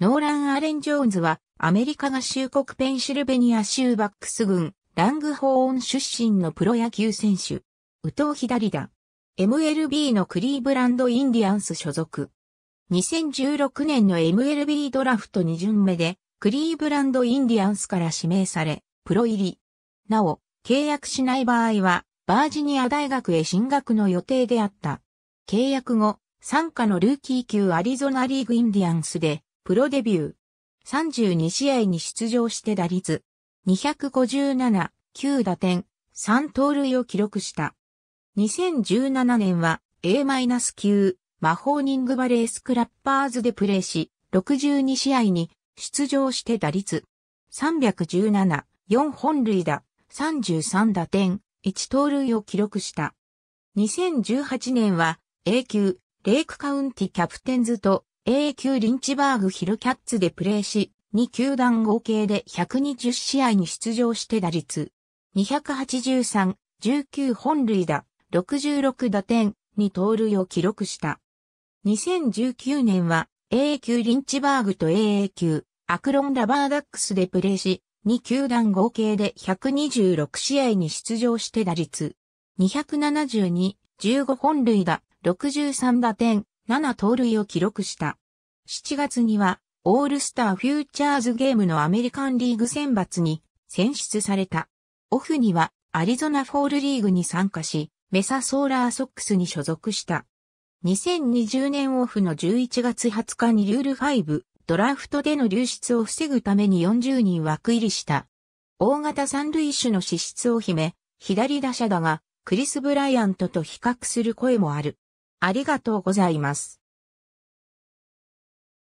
ノーラン・アレン・ジョーンズは、アメリカ合衆国ペンシルベニア州バックス軍、ラングホーン出身のプロ野球選手。右投左打。MLB のクリーブランド・インディアンス所属。2016年の MLB ドラフト2巡目で、クリーブランド・インディアンスから指名され、プロ入り。なお、契約しない場合は、バージニア大学へ進学の予定であった。契約後、参加のルーキー級アリゾナリーグ・インディアンスで、プロデビュー。32試合に出場して打率。257、9打点、3盗塁を記録した。2017年は A-9 魔法ニングバレースクラッパーズでプレーし、62試合に出場して打率。317、4本塁打、33打点、1盗塁を記録した。2018年は A 級、レイクカウンティキャプテンズと A 級リンチバーグヒルキャッツでプレーし、2球団合計で120試合に出場して打率。283、19本塁打、66打点、に盗塁を記録した。2019年は A 級リンチバーグと AA 級アクロンラバーダックスでプレーし、2球団合計で126試合に出場して打率272、15本塁打、63打点、7盗塁を記録した。7月には、オールスターフューチャーズゲームのアメリカンリーグ選抜に選出された。オフには、アリゾナフォールリーグに参加し、メサソーラーソックスに所属した。2020年オフの11月20日にルール5、ドラフトでの流出を防ぐために40人枠入りした。大型三塁手の資質を秘め、左打者だが、クリス・ブライアントと比較する声もある。ありがとうございます。